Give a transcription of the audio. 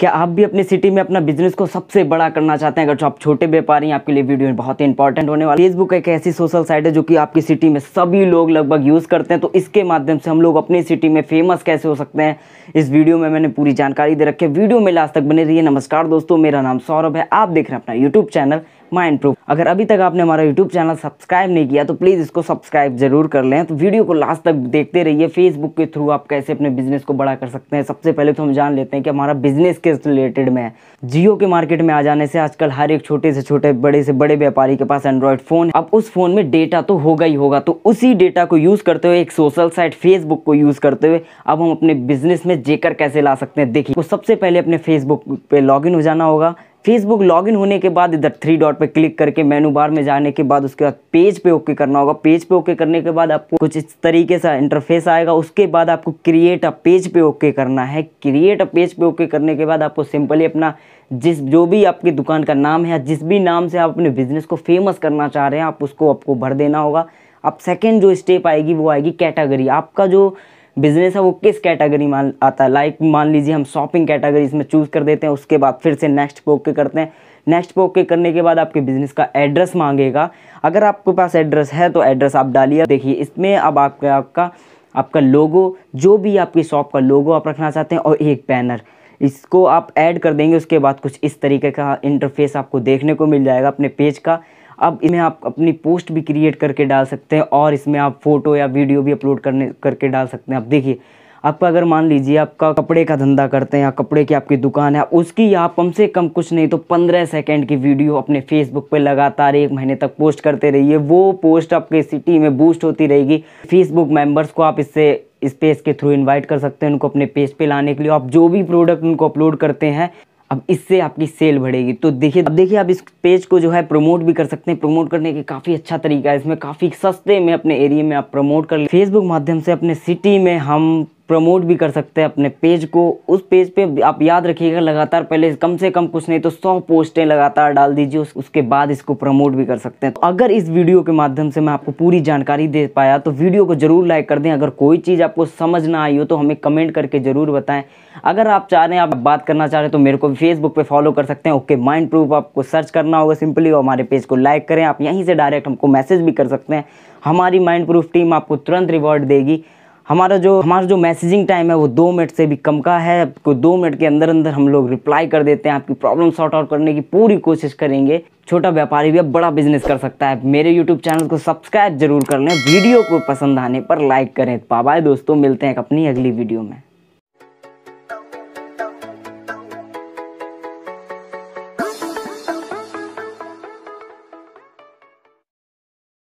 क्या आप भी अपनी सिटी में अपना बिजनेस को सबसे बड़ा करना चाहते हैं अगर जो आप छोटे व्यापारी हैं आपके लिए वीडियो बहुत ही इंपॉर्टेंट होने वाला फेसबुक एक ऐसी सोशल साइट है जो कि आपकी सिटी में सभी लोग लगभग यूज़ करते हैं तो इसके माध्यम से हम लोग अपनी सिटी में फेमस कैसे हो सकते हैं इस वीडियो में मैंने पूरी जानकारी दे रखी है वीडियो में लास्ट तक बने रहिए नमस्कार दोस्तों मेरा नाम सौरभ है आप देख रहे हैं अपना यूट्यूब चैनल माइंड प्रूफ अगर अभी तक आपने हमारा यूट्यूब चैनल सब्सक्राइब नहीं किया तो प्लीज़ इसको सब्सक्राइब जरूर कर लें तो वीडियो को लास्ट तक देखते रहिए फेसबुक के थ्रू आप कैसे अपने बिजनेस को बड़ा कर सकते हैं सबसे पहले तो हम जान लेते हैं कि हमारा बिजनेस किस रिलेटेड में है जियो के मार्केट में आ जाने से आजकल हर एक छोटे से छोटे बड़े से बड़े व्यापारी के पास एंड्रॉयड फ़ोन अब उस फ़ोन में डेटा तो होगा ही होगा तो उसी डेटा को यूज़ करते हुए एक सोशल साइट फेसबुक को यूज़ करते हुए अब हम अपने बिजनेस में जेकर कैसे ला सकते हैं देखिए तो सबसे पहले अपने फेसबुक पे लॉग हो जाना होगा फेसबुक लॉगिन होने के बाद इधर थ्री डॉट पर क्लिक करके मेनू बार में जाने के बाद उसके बाद पेज पे ओके करना होगा पेज पे ओके करने के बाद आपको कुछ इस तरीके से इंटरफेस आएगा उसके बाद आपको क्रिएट अ पेज पे ओके करना है क्रिएट अ पेज पे ओके करने के बाद आपको सिंपली अपना जिस जो भी आपकी दुकान का नाम है जिस भी नाम से आप अपने बिजनेस को फेमस करना चाह रहे हैं आप उसको आपको भर देना होगा अब सेकेंड जो स्टेप आएगी वो आएगी कैटेगरी आपका जो बिजनेस है वो किस कैटेगरी मान आता है लाइक मान लीजिए हम शॉपिंग कैटेगरी इसमें चूज़ कर देते हैं उसके बाद फिर से नेक्स्ट पे ओके करते हैं नेक्स्ट पे ओके करने के बाद आपके बिजनेस का एड्रेस मांगेगा अगर आपके पास एड्रेस है तो एड्रेस आप डालिए देखिए इसमें अब आपके आपका आपका लोगो जो भी आपकी शॉप का लोगो आप रखना चाहते हैं और एक बैनर इसको आप ऐड कर देंगे उसके बाद कुछ इस तरीके का इंटरफेस आपको देखने को मिल जाएगा अपने पेज का अब इसमें आप अपनी पोस्ट भी क्रिएट करके डाल सकते हैं और इसमें आप फ़ोटो या वीडियो भी अपलोड करने करके डाल सकते हैं आप देखिए आपका अगर मान लीजिए आपका कपड़े का धंधा करते हैं या कपड़े की आपकी दुकान है उसकी आप कम से कम कुछ नहीं तो पंद्रह सेकेंड की वीडियो अपने फेसबुक पर लगातार एक महीने तक पोस्ट करते रहिए वो पोस्ट आपके सिटी में बूस्ट होती रहेगी फेसबुक मेम्बर्स को आप इससे इस पेज के थ्रू इनवाइट कर सकते हैं उनको अपने पेज पे लाने के लिए आप जो भी प्रोडक्ट उनको अपलोड करते हैं अब इससे आपकी सेल बढ़ेगी तो देखिए अब देखिए आप इस पेज को जो है प्रमोट भी कर सकते हैं प्रमोट करने के काफ़ी अच्छा तरीका है इसमें काफ़ी सस्ते में अपने एरिया में आप प्रमोट कर फेसबुक माध्यम से अपने सिटी में हम प्रमोट भी कर सकते हैं अपने पेज को उस पेज पे आप याद रखिएगा लगातार पहले कम से कम कुछ नहीं तो सौ पोस्टें लगातार डाल दीजिए उस, उसके बाद इसको प्रमोट भी कर सकते हैं तो अगर इस वीडियो के माध्यम से मैं आपको पूरी जानकारी दे पाया तो वीडियो को जरूर लाइक कर दें अगर कोई चीज़ आपको समझ ना आई हो तो हमें कमेंट करके ज़रूर बताएं अगर आप चाह रहे हैं आप बात करना चाह रहे हैं तो मेरे को फेसबुक पर फॉलो कर सकते हैं ओके माइंड प्रूफ आपको सर्च करना होगा सिंपली और हमारे पेज को लाइक करें आप यहीं से डायरेक्ट हमको मैसेज भी कर सकते हैं हमारी माइंड प्रूफ टीम आपको तुरंत रिवॉर्ड देगी हमारा जो हमारा जो मैसेजिंग टाइम है वो दो मिनट से भी कम का है आपको दो मिनट के अंदर अंदर हम लोग रिप्लाई कर देते हैं आपकी प्रॉब्लम सॉर्ट आउट करने की पूरी कोशिश करेंगे छोटा व्यापारी भी अब बड़ा बिजनेस कर सकता है मेरे यूट्यूब चैनल को सब्सक्राइब जरूर कर लें वीडियो को पसंद आने पर लाइक करें बाय दोस्तों मिलते हैं अपनी अगली वीडियो में